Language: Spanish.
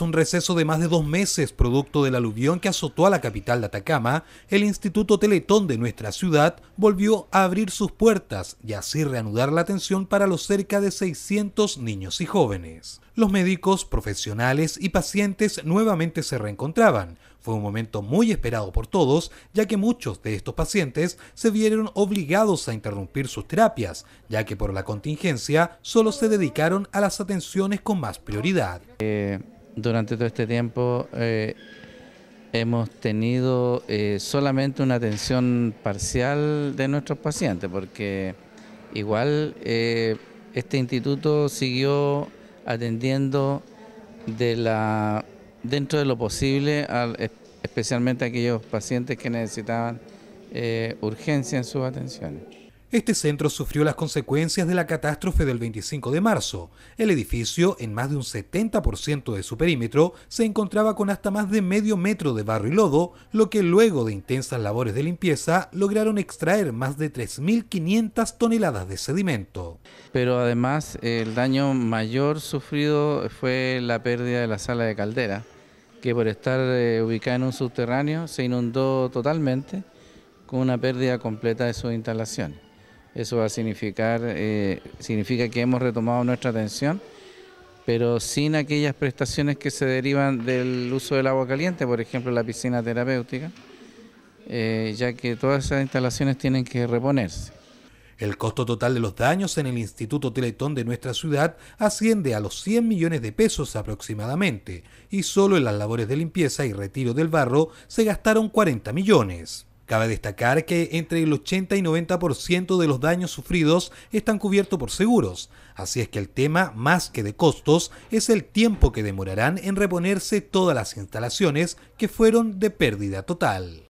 un receso de más de dos meses producto del aluvión que azotó a la capital de Atacama, el Instituto Teletón de nuestra ciudad volvió a abrir sus puertas y así reanudar la atención para los cerca de 600 niños y jóvenes. Los médicos, profesionales y pacientes nuevamente se reencontraban. Fue un momento muy esperado por todos, ya que muchos de estos pacientes se vieron obligados a interrumpir sus terapias, ya que por la contingencia solo se dedicaron a las atenciones con más prioridad. Eh, durante todo este tiempo eh, hemos tenido eh, solamente una atención parcial de nuestros pacientes, porque igual eh, este instituto siguió atendiendo de la dentro de lo posible, especialmente a aquellos pacientes que necesitaban urgencia en sus atenciones. Este centro sufrió las consecuencias de la catástrofe del 25 de marzo. El edificio, en más de un 70% de su perímetro, se encontraba con hasta más de medio metro de barro y lodo, lo que luego de intensas labores de limpieza lograron extraer más de 3.500 toneladas de sedimento. Pero además el daño mayor sufrido fue la pérdida de la sala de caldera, que por estar eh, ubicada en un subterráneo se inundó totalmente con una pérdida completa de sus instalaciones. Eso va a significar, eh, significa que hemos retomado nuestra atención, pero sin aquellas prestaciones que se derivan del uso del agua caliente, por ejemplo la piscina terapéutica, eh, ya que todas esas instalaciones tienen que reponerse. El costo total de los daños en el Instituto Teletón de nuestra ciudad asciende a los 100 millones de pesos aproximadamente, y solo en las labores de limpieza y retiro del barro se gastaron 40 millones. Cabe destacar que entre el 80 y 90% de los daños sufridos están cubiertos por seguros, así es que el tema, más que de costos, es el tiempo que demorarán en reponerse todas las instalaciones que fueron de pérdida total.